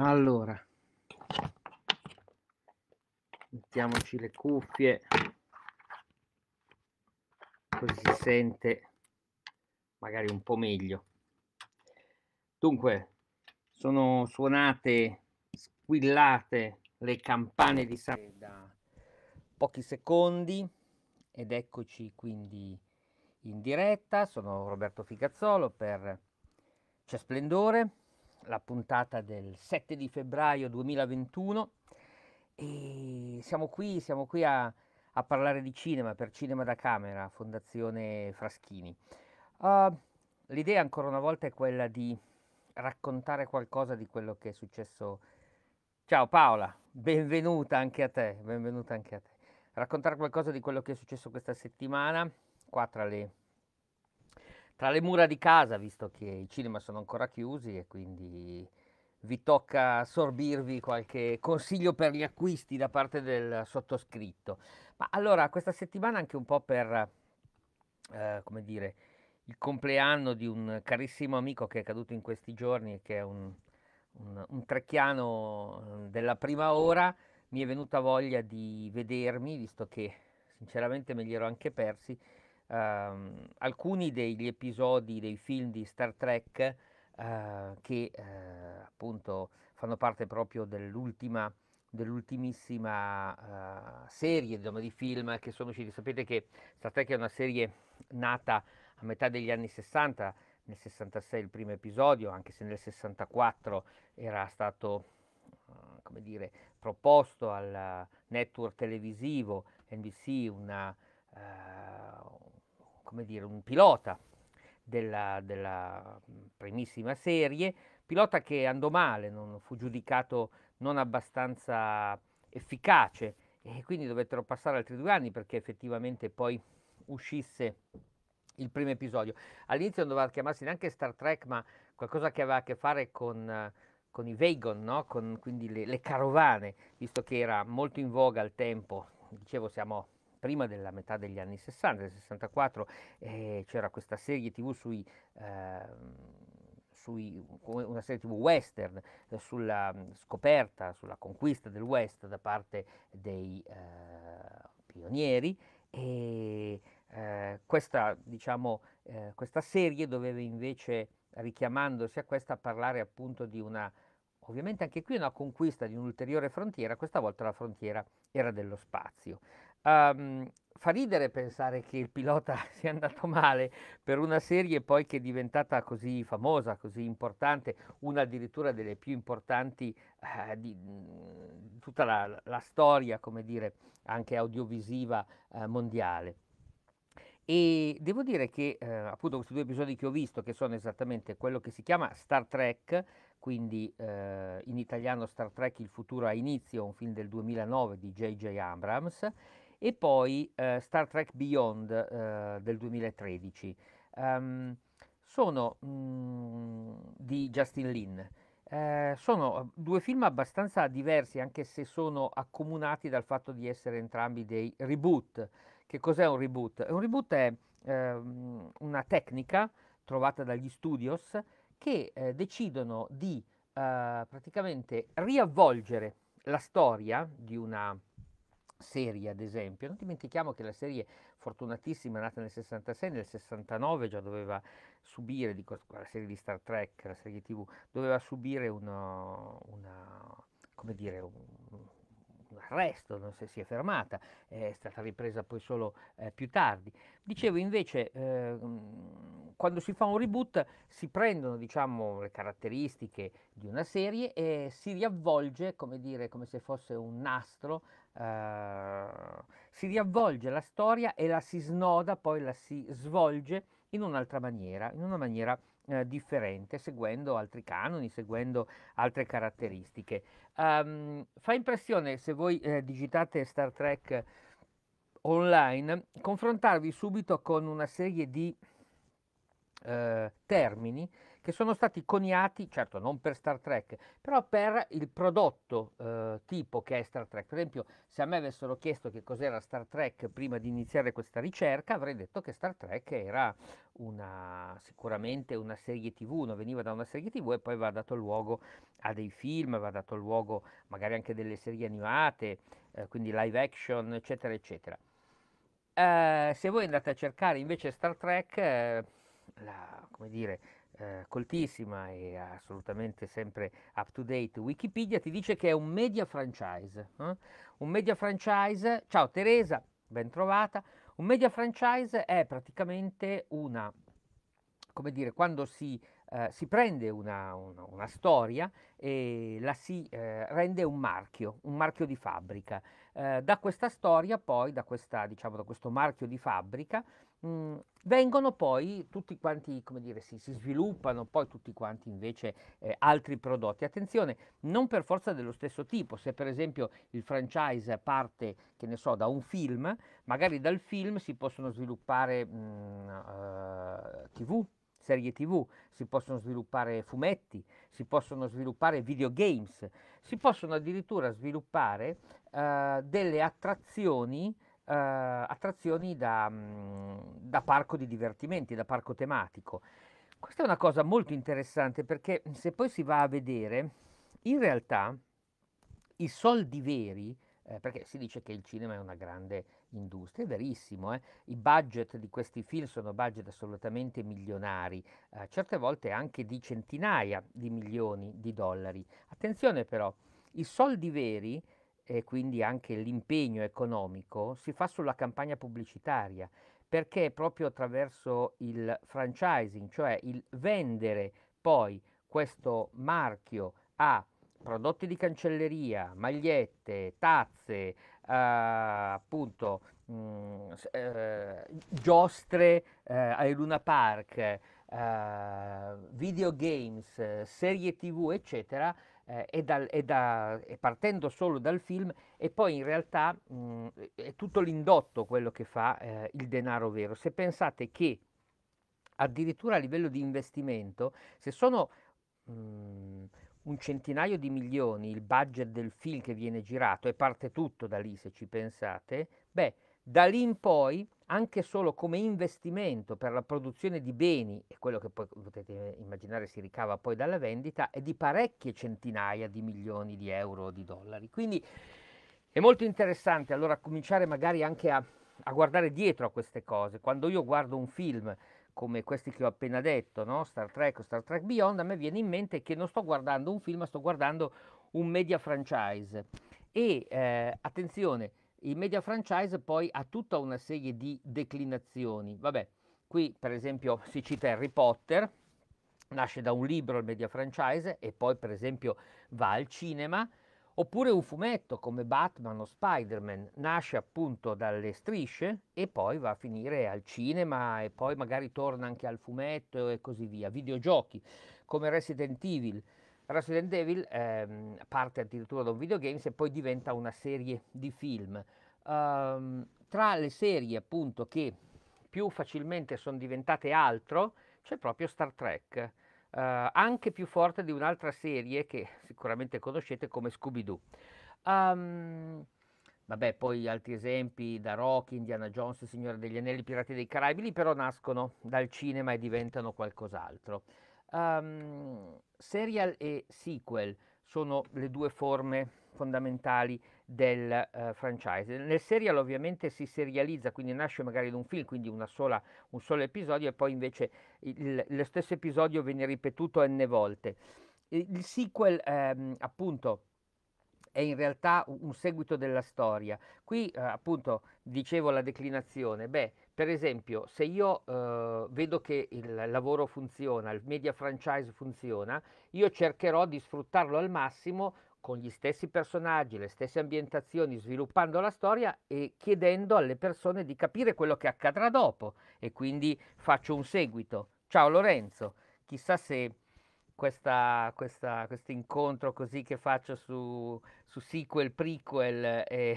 allora mettiamoci le cuffie così si sente magari un po' meglio dunque sono suonate squillate le campane di San da pochi secondi ed eccoci quindi in diretta sono Roberto Figazzolo per C'è Splendore la puntata del 7 di febbraio 2021 e siamo qui, siamo qui a, a parlare di cinema per Cinema da Camera, Fondazione Fraschini. Uh, l'idea ancora una volta è quella di raccontare qualcosa di quello che è successo. Ciao Paola, benvenuta anche a te, benvenuta anche a te. Raccontare qualcosa di quello che è successo questa settimana, qua tra le tra le mura di casa, visto che i cinema sono ancora chiusi e quindi vi tocca sorbirvi qualche consiglio per gli acquisti da parte del sottoscritto. Ma allora, questa settimana anche un po' per, eh, come dire, il compleanno di un carissimo amico che è caduto in questi giorni, che è un, un, un trecchiano mm, della prima ora, mi è venuta voglia di vedermi, visto che sinceramente me li ero anche persi, ehm, alcuni degli episodi dei film di Star Trek eh, che eh, appunto fanno parte proprio dell'ultima dell'ultimissima uh, serie insomma, di film che sono usciti. Sapete che Star Trek è una serie nata a metà degli anni 60, nel 66 il primo episodio, anche se nel 64 era stato uh, come dire, proposto al network televisivo NBC una, uh, come dire, un pilota della, della mm, primissima serie, pilota che andò male, non fu giudicato non abbastanza efficace e quindi dovettero passare altri due anni perché effettivamente poi uscisse il primo episodio. All'inizio non doveva chiamarsi neanche Star Trek, ma qualcosa che aveva a che fare con, con i Vagon, no? con, quindi le, le carovane, visto che era molto in voga al tempo, dicevo siamo prima della metà degli anni 60, nel 64 eh, c'era questa serie tv sui, eh, sui, una serie tv western eh, sulla scoperta, sulla conquista del West da parte dei eh, pionieri e eh, questa, diciamo, eh, questa serie doveva invece, richiamandosi a questa, parlare appunto di una Ovviamente anche qui una conquista di un'ulteriore frontiera, questa volta la frontiera era dello spazio. Um, fa ridere pensare che il pilota sia andato male per una serie poi che è diventata così famosa, così importante, una addirittura delle più importanti eh, di, mhmm, tutta la, la, storia, come dire, anche audiovisiva eh, mondiale. E devo dire che eh, appunto questi due episodi che ho visto, che sono esattamente quello che si chiama Star Trek, quindi eh, in italiano Star Trek Il futuro ha inizio, un film del 2009 di J.J. Abrams, e poi eh, Star Trek Beyond eh, del 2013. Um, ehm, sono mh, mm, di Justin Lin. Eh, sono due film abbastanza diversi, anche se sono accomunati dal fatto di essere entrambi dei reboot. Che cos'è un reboot? Un reboot è ehm, una tecnica trovata dagli studios che eh, decidono di eh, praticamente riavvolgere la storia di una serie ad esempio, non dimentichiamo che la serie fortunatissima nata nel 66, nel 69 già doveva subire, dico la serie di Star Trek, la serie tv, doveva subire uno, uh, una, come dire, un, un arresto, non so, si è fermata, è stata ripresa poi solo eh, più tardi. Dicevo invece, eh, quando si fa un reboot si prendono diciamo, le caratteristiche di una serie e si riavvolge, come dire, come se fosse un nastro eh, si riavvolge la storia e la si snoda, poi la si svolge in un'altra maniera, in una maniera eh, differente, seguendo altri canoni, seguendo altre caratteristiche. Um, fa impressione se voi eh, digitate Star Trek online, confrontarvi subito con una serie di eh, termini che sono stati coniati, certo non per Star Trek, però per il prodotto eh, tipo che è Star Trek. Per esempio, se a me avessero chiesto che cos'era Star Trek prima di iniziare questa ricerca, avrei detto che Star Trek era una, sicuramente una serie TV, no? veniva da una serie TV e poi va dato luogo a dei film, va dato luogo magari anche delle serie animate, eh, quindi live action, eccetera, eccetera. Eh, se voi andate a cercare invece Star Trek, eh, la, come dire, eh, coltissima e assolutamente sempre up to date Wikipedia ti dice che è un media franchise. Eh? Un media franchise, ciao Teresa, ben trovata. Un media franchise è praticamente una, come dire, quando si, eh, si prende una, una, una, storia e la si eh, rende un marchio, un marchio di fabbrica. Eh, da questa storia poi, da, questa, diciamo, da questo marchio di fabbrica, Mm, vengono poi tutti quanti, come dire, si, si sviluppano poi tutti quanti invece eh, altri prodotti. Attenzione, non per forza dello stesso tipo, se per esempio il franchise parte, che ne so, da un film, magari dal film si possono sviluppare mh, mm, uh, eh, tv, serie tv, si possono sviluppare fumetti, si possono sviluppare videogames, si possono addirittura sviluppare uh, delle attrazioni eh, attrazioni da, mm, da parco di divertimenti, da parco tematico. Questa è una cosa molto interessante perché se poi si va a vedere, in realtà i soldi veri, eh, perché si dice che il cinema è una grande industria, è verissimo, eh? i budget di questi film sono budget assolutamente milionari, eh, certe volte anche di centinaia di milioni di dollari. Attenzione però, i soldi veri e quindi anche l'impegno economico si fa sulla campagna pubblicitaria perché proprio attraverso il franchising, cioè il vendere poi questo marchio a prodotti di cancelleria, magliette, tazze, eh, appunto mh, mm, eh, giostre eh, ai Luna Park, eh, videogames, serie tv, eccetera, eh, e, dal, e, da, e, partendo solo dal film e poi in realtà mh, è tutto l'indotto quello che fa eh, il denaro vero. Se pensate che addirittura a livello di investimento, se sono mh, un centinaio di milioni il budget del film che viene girato e parte tutto da lì se ci pensate, beh, da lì in poi anche solo come investimento per la produzione di beni, e quello che poi potete immaginare si ricava poi dalla vendita, è di parecchie centinaia di milioni di euro o di dollari. Quindi è molto interessante allora cominciare magari anche a, a guardare dietro a queste cose. Quando io guardo un film come questi che ho appena detto, no? Star Trek o Star Trek Beyond, a me viene in mente che non sto guardando un film, ma sto guardando un media franchise. E eh, attenzione, il media franchise poi ha tutta una serie di declinazioni. Vabbè, qui per esempio si cita Harry Potter, nasce da un libro il media franchise e poi per esempio va al cinema, oppure un fumetto come Batman o Spider-Man, nasce appunto dalle strisce e poi va a finire al cinema e poi magari torna anche al fumetto e così via, videogiochi come Resident Evil Resident Evil ehm, parte addirittura da un videogame e poi diventa una serie di film. Um, tra le serie appunto che più facilmente sono diventate altro c'è proprio Star Trek, uh, anche più forte di un'altra serie che sicuramente conoscete come Scooby-Doo. Um, vabbè, poi altri esempi da Rocky, Indiana Jones, Signore degli Anelli, Pirati dei Caraibi, lì però nascono dal cinema e diventano qualcos'altro. Um, serial e sequel sono le due forme fondamentali del uh, franchise. Nel serial ovviamente si serializza, quindi nasce magari in un film, quindi sola, un solo episodio e poi invece il, lo stesso episodio viene ripetuto n volte. Il sequel ehm, appunto è in realtà un seguito della storia. Qui eh, appunto dicevo la declinazione, beh per esempio, se io eh, vedo che il lavoro funziona, il media franchise funziona, io cercherò di sfruttarlo al massimo con gli stessi personaggi, le stesse ambientazioni, sviluppando la storia e chiedendo alle persone di capire quello che accadrà dopo e quindi faccio un seguito. Ciao Lorenzo, chissà se questo incontro così che faccio su, su sequel, prequel... Eh,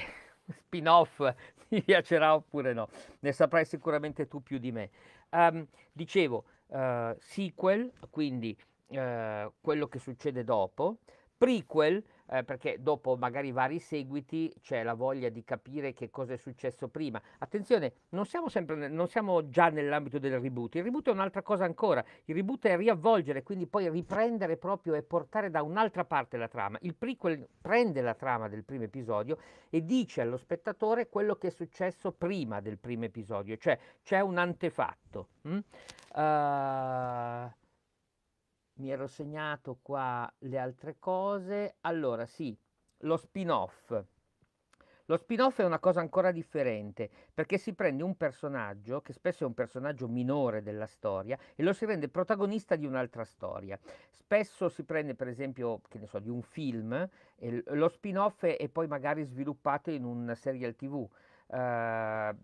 spin-off ti piacerà oppure no, ne saprai sicuramente tu più di me. Um, dicevo, uh, sequel, quindi uh, quello che succede dopo, prequel, eh, perché dopo magari vari seguiti c'è la voglia di capire che cosa è successo prima. Attenzione, non siamo, sempre, non siamo già nell'ambito del reboot, il reboot è un'altra cosa ancora, il reboot è riavvolgere, quindi poi riprendere proprio e portare da un'altra parte la trama. Il prequel prende la trama del primo episodio e dice allo spettatore quello che è successo prima del primo episodio, cioè c'è un antefatto. Hm? Uh, mi ero segnato qua le altre cose. Allora, sì, lo spin-off. Lo spin-off è una cosa ancora differente perché si prende un personaggio, che spesso è un personaggio minore della storia, e lo si rende protagonista di un'altra storia. Spesso si prende, per esempio, che ne so, di un film, e lo spin-off è, poi magari sviluppato in un serial TV. Uh, ehm,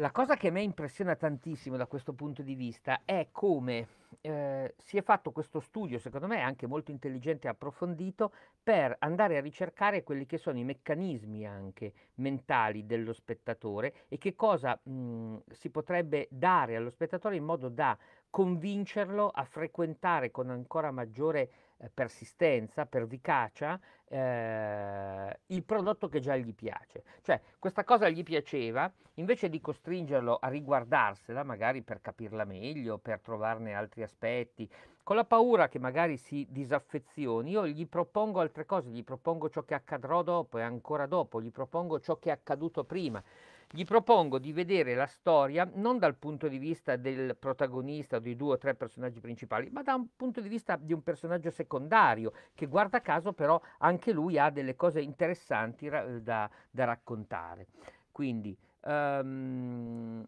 la cosa che a me impressiona tantissimo da questo punto di vista è come eh, si è fatto questo studio, secondo me anche molto intelligente e approfondito, per andare a ricercare quelli che sono i meccanismi anche mentali dello spettatore e che cosa mh, mm, si potrebbe dare allo spettatore in modo da convincerlo a frequentare con ancora maggiore eh, persistenza, pervicacia, eh, il prodotto che già gli piace. Cioè, questa cosa gli piaceva, invece di costringerlo a riguardarsela, magari per capirla meglio, per trovarne altri aspetti, con la paura che magari si disaffezioni, io gli propongo altre cose, gli propongo ciò che accadrò dopo e ancora dopo, gli propongo ciò che è accaduto prima. Gli propongo di vedere la storia non dal punto di vista del protagonista o dei due o tre personaggi principali, ma da un punto di vista di un personaggio secondario, che guarda caso però anche lui ha delle cose interessanti ra- eh, da, da, raccontare. Quindi, um,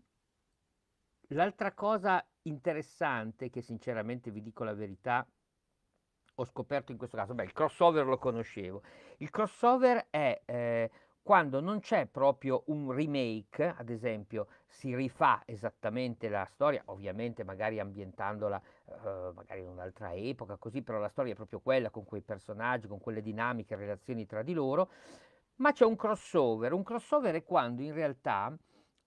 l'altra cosa interessante, che sinceramente vi dico la verità, ho scoperto in questo caso, beh, il crossover lo conoscevo. Il crossover è eh, quando non c'è proprio un remake, ad esempio si rifà esattamente la storia, ovviamente magari ambientandola eh, magari in un'altra epoca, così, però la storia è proprio quella con quei personaggi, con quelle dinamiche, relazioni tra di loro, ma c'è un crossover, un crossover è quando in realtà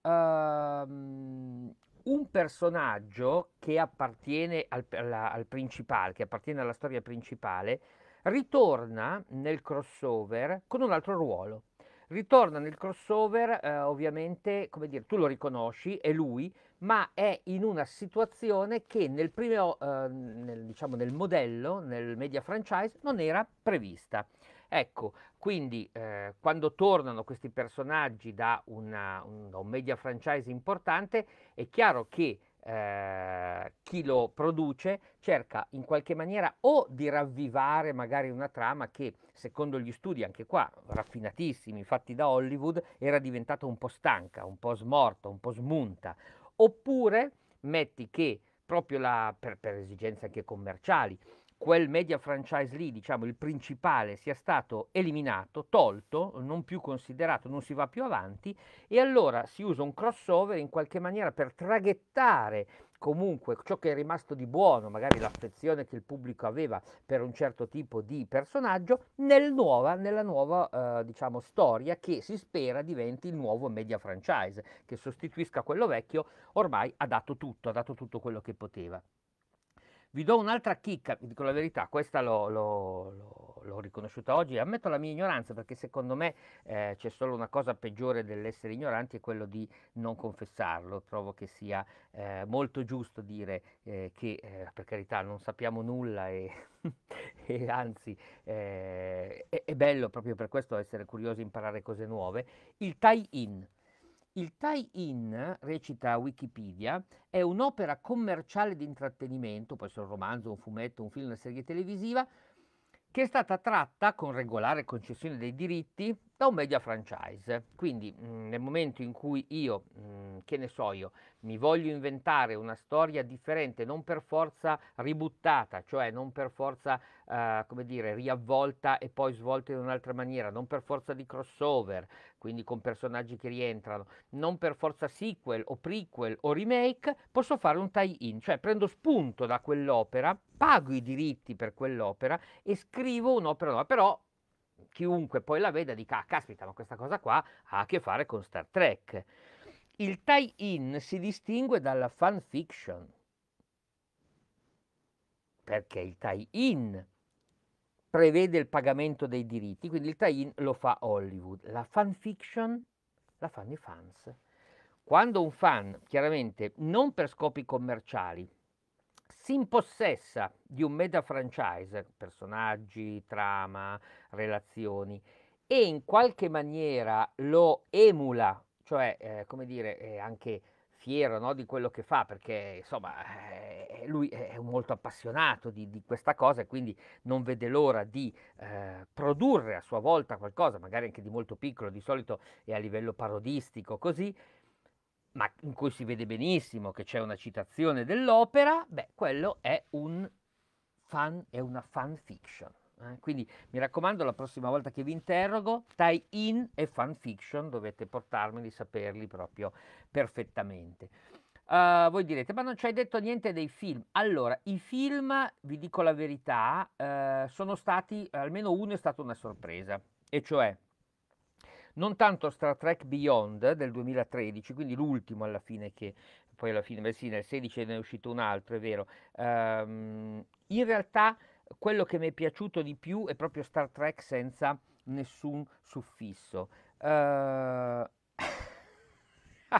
ehm, un personaggio che appartiene al, alla, al principale, che appartiene alla storia principale, ritorna nel crossover con un altro ruolo. Ritorna nel crossover, eh, ovviamente, come dire, tu lo riconosci, è lui, ma è in una situazione che nel, primo, eh, nel, diciamo, nel modello, nel media franchise, non era prevista. Ecco, quindi eh, quando tornano questi personaggi da, una, un, da un media franchise importante, è chiaro che eh, chi lo produce cerca in qualche maniera o di ravvivare magari una trama che secondo gli studi, anche qua raffinatissimi, fatti da Hollywood, era diventata un po' stanca, un po' smorta, un po' smunta, oppure metti che proprio la, per, per esigenze anche commerciali, quel media franchise lì, diciamo il principale, sia stato eliminato, tolto, non più considerato, non si va più avanti e allora si usa un crossover in qualche maniera per traghettare comunque ciò che è rimasto di buono, magari l'affezione che il pubblico aveva per un certo tipo di personaggio, nel nuova, nella nuova eh, diciamo, storia che si spera diventi il nuovo media franchise, che sostituisca quello vecchio, ormai ha dato tutto, ha dato tutto quello che poteva. Vi do un'altra chicca, vi dico la verità, questa l'ho, l'ho, l'ho, l'ho, riconosciuta oggi, ammetto la mia ignoranza perché secondo me eh, c'è solo una cosa peggiore dell'essere ignoranti è quello di non confessarlo, trovo che sia eh, molto giusto dire eh, che eh, per carità non sappiamo nulla e, e anzi eh, è, è bello proprio per questo essere curiosi e imparare cose nuove, il tie-in. Il tie-in, recita Wikipedia, è un'opera commerciale di intrattenimento, può essere un romanzo, un fumetto, un film, una serie televisiva, che è stata tratta con regolare concessione dei diritti da un media franchise. Quindi mh, mm, nel momento in cui io, mh, mm, che ne so io, mi voglio inventare una storia differente, non per forza ributtata, cioè non per forza eh, come dire, riavvolta e poi svolta in un'altra maniera, non per forza di crossover, quindi con personaggi che rientrano, non per forza sequel o prequel o remake, posso fare un tie-in, cioè prendo spunto da quell'opera, pago i diritti per quell'opera e scrivo un'opera nuova, però chiunque poi la veda dica, ah caspita, ma questa cosa qua ha a che fare con Star Trek. Il tie-in si distingue dalla fan fiction. Perché il tie-in prevede il pagamento dei diritti, quindi il tie-in lo fa Hollywood. La fan fiction la fanno i fans. Quando un fan, chiaramente non per scopi commerciali, si impossessa di un meta franchise, personaggi, trama, relazioni, e in qualche maniera lo emula, cioè, eh, come dire, eh, anche fiero no, di quello che fa perché insomma eh, eh, lui è molto appassionato di, di, questa cosa e quindi non vede l'ora di eh, produrre a sua volta qualcosa, magari anche di molto piccolo, di solito è a livello parodistico così, ma in cui si vede benissimo che c'è una citazione dell'opera, beh quello è un fan, è una fan fiction. Eh, quindi mi raccomando, la prossima volta che vi interrogo, tie-in e fanfiction dovete portarmeli, saperli proprio perfettamente. Uh, voi direte, ma non ci hai detto niente dei film. Allora, i film, vi dico la verità, uh, sono stati, almeno uno è stato una sorpresa, e cioè non tanto Star Trek Beyond del 2013, quindi l'ultimo alla fine che poi alla fine, beh sì, nel 16 ne è uscito un altro, è vero. Um, in realtà quello che mi è piaciuto di più è proprio Star Trek senza nessun suffisso. Uh...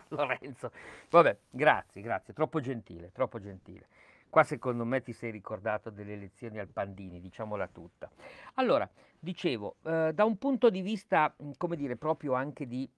Lorenzo, vabbè, grazie, grazie, troppo gentile, troppo gentile. Qua secondo me ti sei ricordato delle lezioni al Pandini, diciamola tutta. Allora, dicevo, eh, da un punto di vista, mm, come dire, proprio anche di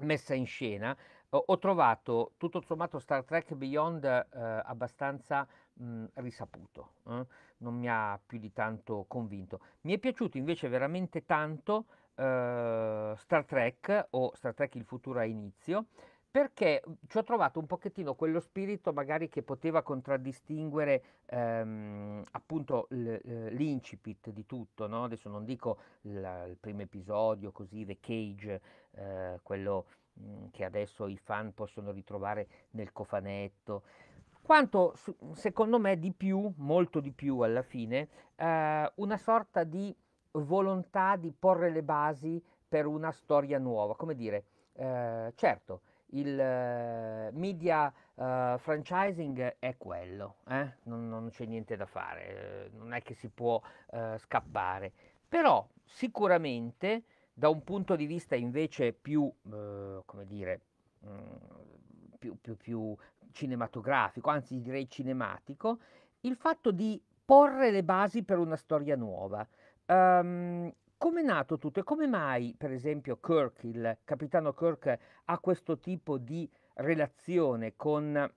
messa in scena, ho trovato tutto sommato Star Trek Beyond eh, abbastanza mh, mm, risaputo, eh? non mi ha più di tanto convinto. Mi è piaciuto invece veramente tanto eh, Star Trek o Star Trek Il futuro a inizio perché mm, ci ho trovato un pochettino quello spirito magari che poteva contraddistinguere ehm, appunto eh, l'incipit di tutto, no? adesso non dico il primo episodio così, The Cage, eh, quello mm, che adesso i fan possono ritrovare nel cofanetto, quanto secondo me di più, molto di più alla fine, eh, una sorta di volontà di porre le basi per una storia nuova. Come dire, eh, certo, il eh, media eh, franchising è quello, eh? non, non, c'è niente da fare, eh, non è che si può scappare, però sicuramente da un punto di vista invece più, come dire, mh, mm, più, più, più cinematografico, anzi direi cinematico, il fatto di porre le basi per una storia nuova. Um, come è nato tutto e come mai, per esempio, Kirk, il capitano Kirk, ha questo tipo di relazione con,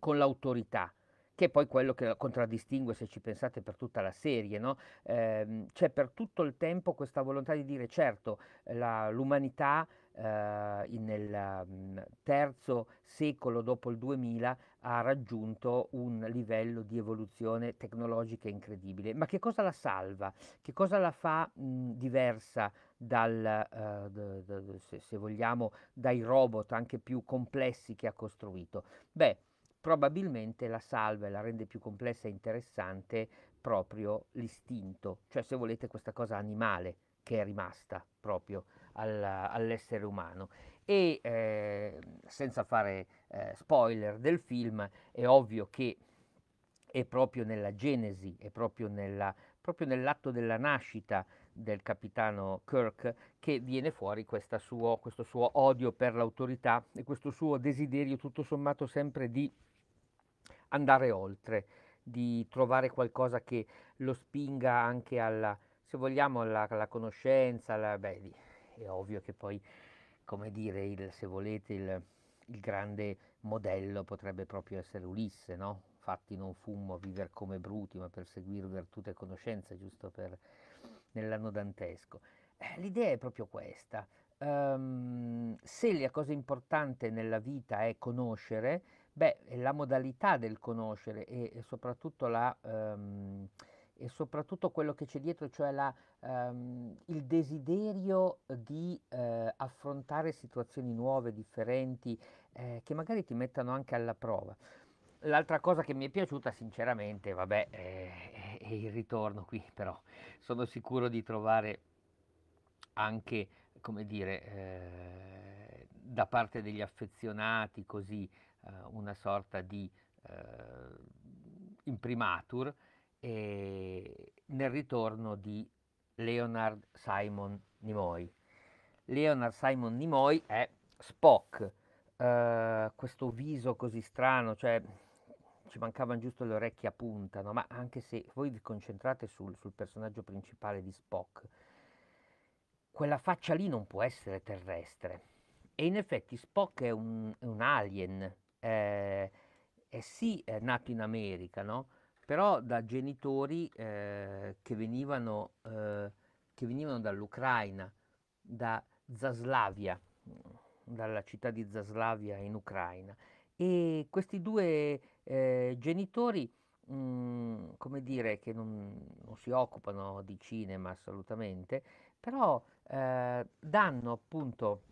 con l'autorità? che è poi quello che contraddistingue, se ci pensate, per tutta la serie. No? Eh, c'è per tutto il tempo questa volontà di dire, certo, la, l'umanità eh, nel mm, terzo secolo dopo il 2000 ha raggiunto un livello di evoluzione tecnologica incredibile. Ma che cosa la salva? Che cosa la fa mh, mm, diversa dal, uh, d- d- se, se vogliamo, dai robot anche più complessi che ha costruito? Beh, probabilmente la salva e la rende più complessa e interessante proprio l'istinto, cioè se volete questa cosa animale che è rimasta proprio al, all'essere umano. E eh, senza fare eh, spoiler del film, è ovvio che è proprio nella genesi, è proprio, nella, proprio nell'atto della nascita del capitano Kirk che viene fuori suo, questo suo odio per l'autorità e questo suo desiderio tutto sommato sempre di andare oltre, di trovare qualcosa che lo spinga anche alla, se vogliamo, alla, alla conoscenza, alla, beh, è ovvio che poi, come dire, il, se volete, il, il, grande modello potrebbe proprio essere Ulisse, no? Fatti non fummo a vivere come bruti, ma per seguire virtute e conoscenza, giusto per, nell'anno dantesco. Eh, l'idea è proprio questa. Um, se la cosa importante nella vita è conoscere, Beh, la modalità del conoscere e, e, soprattutto, la, um, e soprattutto quello che c'è dietro, cioè la, um, il desiderio di eh, affrontare situazioni nuove, differenti, eh, che magari ti mettano anche alla prova. L'altra cosa che mi è piaciuta sinceramente, vabbè, è, è il ritorno qui, però sono sicuro di trovare anche, come dire, eh, da parte degli affezionati così eh, una sorta di eh, imprimatur nel ritorno di Leonard Simon Nimoy. Leonard Simon Nimoy è Spock, uh, questo viso così strano, cioè ci mancavano giusto le orecchie a punta, no? ma anche se voi vi concentrate sul, sul personaggio principale di Spock, quella faccia lì non può essere terrestre. E in effetti Spock è un, un alien, eh, è eh, sì è nato in America, no? però da genitori eh, che, venivano, eh, che, venivano, dall'Ucraina, da Zaslavia, dalla città di Zaslavia in Ucraina. E questi due eh, genitori, mh, mm, come dire, che non, non, si occupano di cinema assolutamente, però eh, danno appunto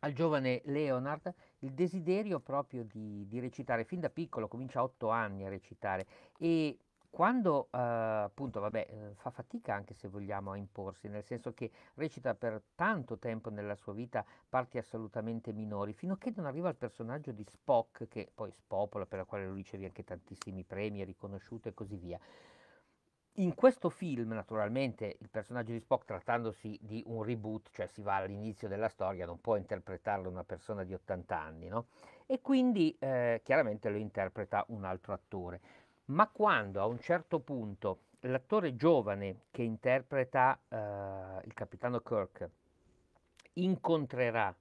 al giovane Leonard il desiderio proprio di, di recitare, fin da piccolo, comincia a otto anni a recitare e quando eh, appunto vabbè, eh, fa fatica anche se vogliamo a imporsi, nel senso che recita per tanto tempo nella sua vita parti assolutamente minori, fino a che non arriva al personaggio di Spock, che poi spopola, per la quale lui riceve anche tantissimi premi, è riconosciuto e così via. In questo film, naturalmente, il personaggio di Spock, trattandosi di un reboot, cioè si va all'inizio della storia, non può interpretarlo una persona di 80 anni, no? E quindi eh, chiaramente lo interpreta un altro attore. Ma quando a un certo punto l'attore giovane che interpreta eh, il capitano Kirk incontrerà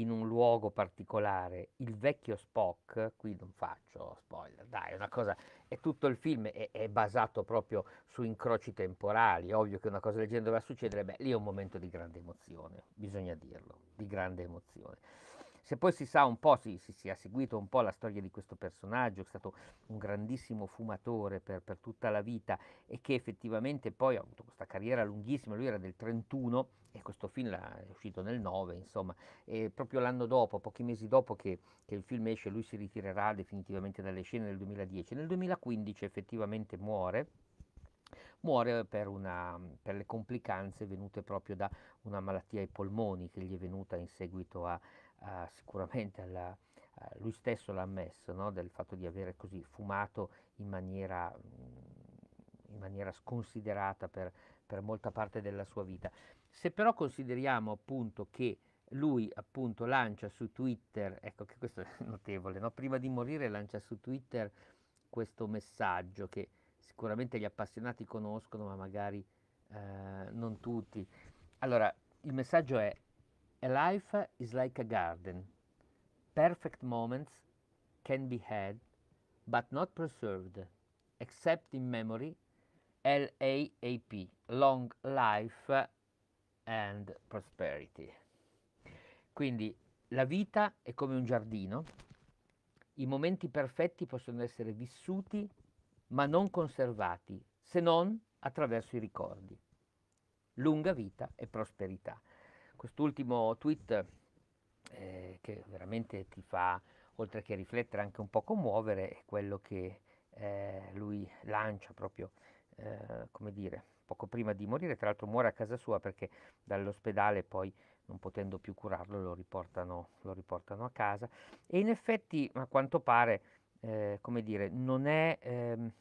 in un luogo particolare il vecchio Spock, qui non faccio spoiler, dai, è una cosa, è tutto il film è, è, basato proprio su incroci temporali, ovvio che una cosa del genere doveva succedere, beh, lì è un momento di grande emozione, bisogna dirlo, di grande emozione. Se poi si sa un po', si, si, si, ha seguito un po' la storia di questo personaggio, che è stato un grandissimo fumatore per, per tutta la vita e che effettivamente poi ha avuto questa carriera lunghissima, lui era del 31 e questo film è uscito nel 9, insomma, e proprio l'anno dopo, pochi mesi dopo che, che il film esce, lui si ritirerà definitivamente dalle scene nel 2010. Nel 2015 effettivamente muore muore per, una, per, le complicanze venute proprio da una malattia ai polmoni che gli è venuta in seguito a, ha ah, sicuramente alla, eh, lui stesso l'ha ammesso, no? del fatto di avere così fumato in maniera, mm, in maniera sconsiderata per, per, molta parte della sua vita. Se però consideriamo appunto che lui appunto lancia su Twitter, ecco che questo è notevole, no? prima di morire lancia su Twitter questo messaggio che sicuramente gli appassionati conoscono ma magari eh, non tutti. Allora, il messaggio è a life is like a garden. Perfect moments can be had, but not preserved, except in memory, L-A-A-P, long life and prosperity. Quindi la vita è come un giardino, i momenti perfetti possono essere vissuti ma non conservati, se non attraverso i ricordi. Lunga vita e prosperità quest'ultimo tweet eh, che veramente ti fa, oltre che riflettere, anche un po' commuovere, è quello che eh, lui lancia proprio, eh, come dire, poco prima di morire, tra l'altro muore a casa sua perché dall'ospedale poi non potendo più curarlo lo riportano, lo riportano a casa e in effetti a quanto pare, eh, come dire, non è... Ehm,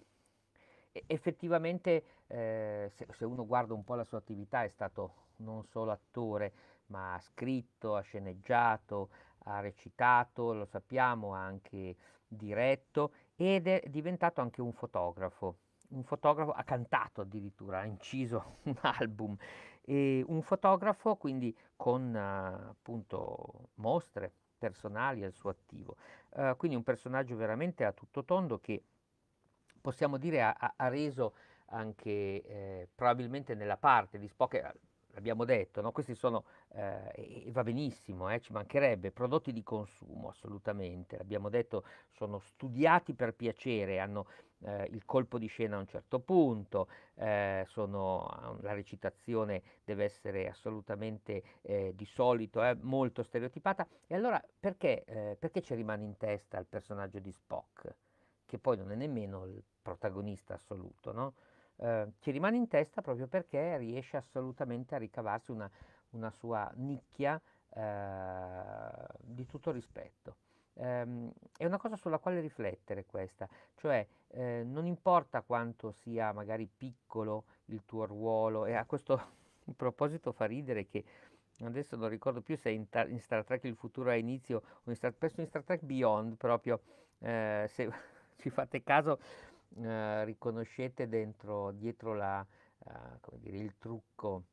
effettivamente eh, se, se, uno guarda un po' la sua attività è stato non solo attore ma ha scritto, ha sceneggiato, ha recitato, lo sappiamo, ha anche diretto ed è diventato anche un fotografo. Un fotografo ha cantato addirittura, ha inciso un album. E un fotografo quindi con appunto mostre personali al suo attivo. Uh, quindi un personaggio veramente a tutto tondo che possiamo dire ha, ha reso anche eh, probabilmente nella parte di Spock, eh, l'abbiamo detto, no? questi sono, eh, e va benissimo, eh, ci mancherebbe, prodotti di consumo assolutamente, l'abbiamo detto, sono studiati per piacere, hanno eh, il colpo di scena a un certo punto, eh, sono, ah, la recitazione deve essere assolutamente eh, di solito eh, molto stereotipata, e allora perché, perché ci rimane in testa il personaggio di Spock, che poi non è nemmeno il protagonista assoluto, no? eh, ti rimane in testa proprio perché riesce assolutamente a ricavarsi una, una sua nicchia eh, di tutto rispetto. Eh, è una cosa sulla quale riflettere questa, cioè eh, non importa quanto sia magari piccolo il tuo ruolo e a questo proposito fa ridere che adesso non ricordo più se in, in Star Trek il futuro a inizio o in Star, penso in Star Trek Beyond proprio eh, se ci fate caso eh, riconoscete dentro, dietro la, eh, dire, il trucco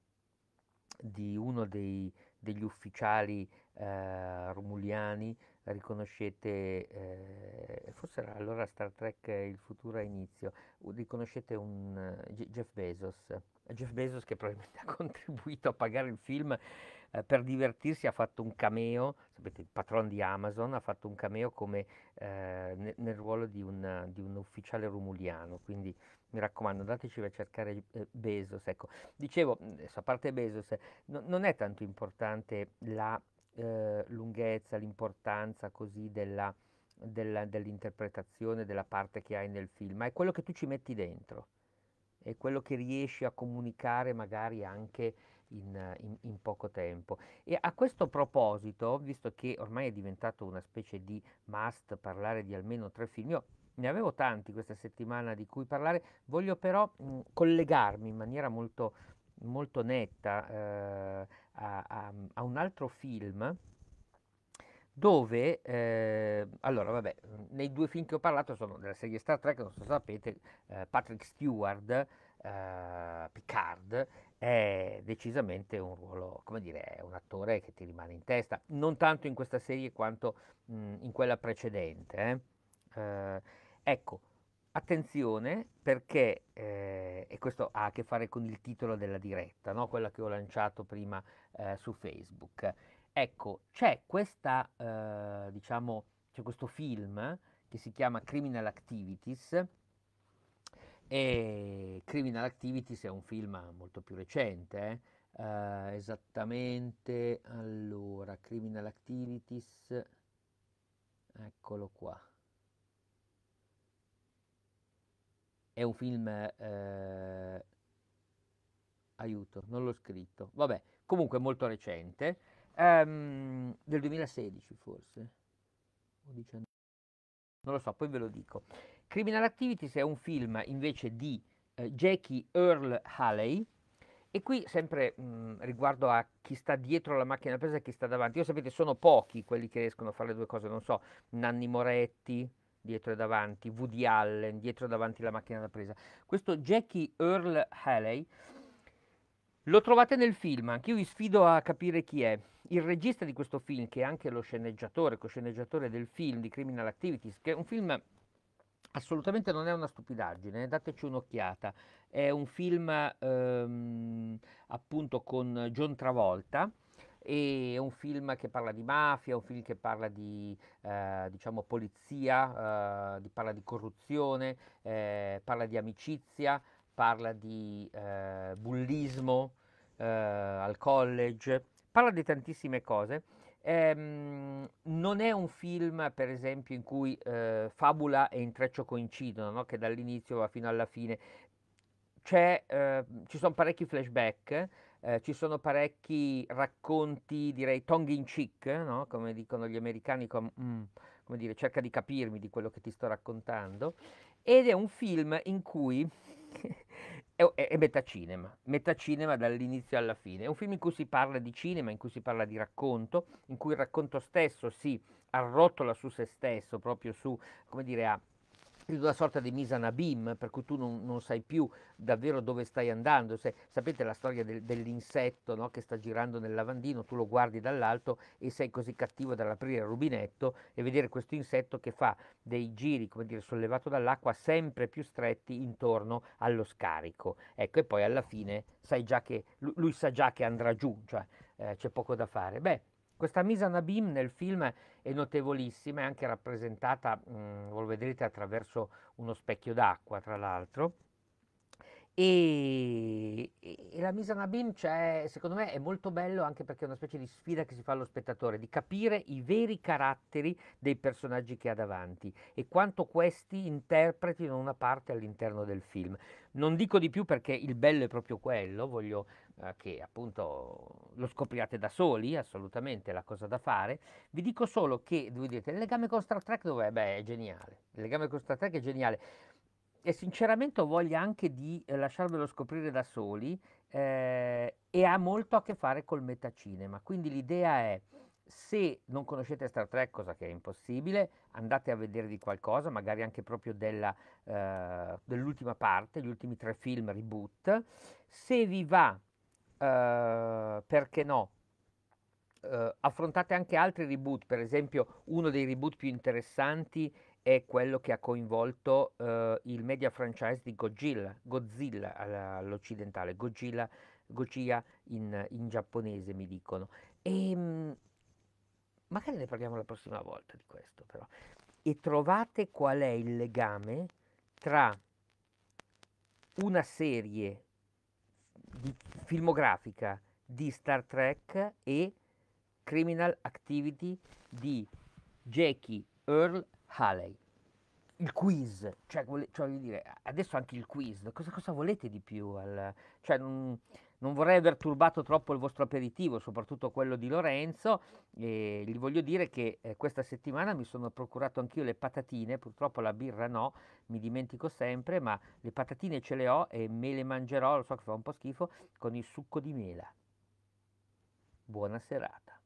di uno dei, degli ufficiali eh, romuliani, riconoscete, eh, forse era allora Star Trek il futuro a inizio, riconoscete un, eh, Jeff Bezos eh, Jeff Bezos che probabilmente ha contribuito a pagare il film eh, per divertirsi ha fatto un cameo, sapete il patron di Amazon ha fatto un cameo come, eh, nel, nel ruolo di un, di un, ufficiale rumuliano, quindi mi raccomando andateci a cercare eh, Bezos. Ecco, dicevo, mm, adesso, a parte Bezos, no, non è tanto importante la eh, lunghezza, l'importanza così della, della, dell'interpretazione, della parte che hai nel film, ma è quello che tu ci metti dentro è quello che riesci a comunicare magari anche in, in, in, poco tempo. E a questo proposito, visto che ormai è diventato una specie di must parlare di almeno tre film, io ne avevo tanti questa settimana di cui parlare, voglio però mh, collegarmi in maniera molto, molto netta eh, a, a, a un altro film dove, eh, allora vabbè, nei due film che ho parlato sono della serie Star Trek, non so se sapete, eh, Patrick Stewart, eh, Picard, è decisamente un ruolo, come dire, è un attore che ti rimane in testa, non tanto in questa serie quanto mh, mm, in quella precedente. Eh. Eh, ecco, Attenzione perché, eh, e questo ha a che fare con il titolo della diretta, no? quella che ho lanciato prima eh, su Facebook, Ecco, c'è questa, eh, diciamo, c'è questo film che si chiama Criminal Activities e Criminal Activities è un film molto più recente, eh? Eh, esattamente, allora, Criminal Activities, eccolo qua. È un film, eh, aiuto, non l'ho scritto, vabbè, comunque molto recente um, del 2016 forse, non lo so, poi ve lo dico. Criminal Activities è un film invece di eh, Jackie Earl Haley, e qui sempre mh, mm, riguardo a chi sta dietro la macchina presa e chi sta davanti, io sapete sono pochi quelli che riescono a fare le due cose, non so, Nanni Moretti dietro e davanti, Woody Allen dietro e davanti la macchina da presa. Questo Jackie Earl Haley lo trovate nel film, anche io vi sfido a capire chi è il regista di questo film, che è anche lo sceneggiatore, co-sceneggiatore del film di Criminal Activities, che è un film assolutamente non è una stupidaggine, eh, dateci un'occhiata. È un film ehm, appunto con John Travolta. è un film che parla di mafia, è un film che parla di eh, diciamo, polizia, eh, di, parla di corruzione, eh, parla di amicizia, parla di eh, bullismo eh, al college parla di tantissime cose. Ehm, non è un film, per esempio, in cui eh, fabula e intreccio coincidono, no? che dall'inizio va fino alla fine. Eh, ci sono parecchi flashback, eh, ci sono parecchi racconti, direi tongue in cheek, no? come dicono gli americani, com- mm, come dire, cerca di capirmi di quello che ti sto raccontando. Ed è un film in cui è, è, è metacinema, metacinema dall'inizio alla fine. È un film in cui si parla di cinema, in cui si parla di racconto, in cui il racconto stesso si arrotola su se stesso, proprio su, come dire, a una sorta di misanabim, per cui tu non, non, sai più davvero dove stai andando. Se, sapete la storia del, dell'insetto no, che sta girando nel lavandino, tu lo guardi dall'alto e sei così cattivo dall'aprire il rubinetto e vedere questo insetto che fa dei giri, come dire, sollevato dall'acqua, sempre più stretti intorno allo scarico. Ecco, e poi alla fine sai già che, lui, lui sa già che andrà giù, cioè eh, c'è poco da fare. Beh, questa Misa Nabim nel film è notevolissima, è anche rappresentata, mh, mm, lo vedrete attraverso uno specchio d'acqua, tra l'altro. E, e la Misa Nabim, cioè, secondo me, è molto bello anche perché è una specie di sfida che si fa allo spettatore, di capire i veri caratteri dei personaggi che ha davanti e quanto questi interpretino una parte all'interno del film. Non dico di più perché il bello è proprio quello, voglio eh, che appunto lo scopriate da soli, assolutamente è la cosa da fare. Vi dico solo che, voi dite, il legame con Star Trek dov'è? Beh, è geniale. Il legame con Star Trek è geniale. E sinceramente ho voglia anche di eh, lasciarvelo scoprire da soli eh, e ha molto a che fare col metacinema. Quindi l'idea è se non conoscete Star Trek, cosa che è impossibile, andate a vedere di qualcosa, magari anche proprio della, eh, dell'ultima parte, gli ultimi tre film reboot. Se vi va eh, perché no? Eh, affrontate anche altri reboot, per esempio uno dei reboot più interessanti è quello che ha coinvolto eh, il media franchise di Godzilla, Godzilla all'occidentale, Godzilla, Godzilla in, in, giapponese mi dicono. E, ehm, mh, magari ne parliamo la prossima volta di questo però. E trovate qual è il legame tra una serie di filmografica di Star Trek e Criminal Activity di Jackie Earl Haley. Il quiz, cioè, cioè voglio dire, adesso anche il quiz, cosa, cosa volete di più? Al, cioè, non, non vorrei aver turbato troppo il vostro aperitivo, soprattutto quello di Lorenzo, e gli voglio dire che eh, questa settimana mi sono procurato anch'io le patatine, purtroppo la birra no, mi dimentico sempre, ma le patatine ce le ho e me le mangerò, lo so che fa un po' schifo, con il succo di mela. Buona serata.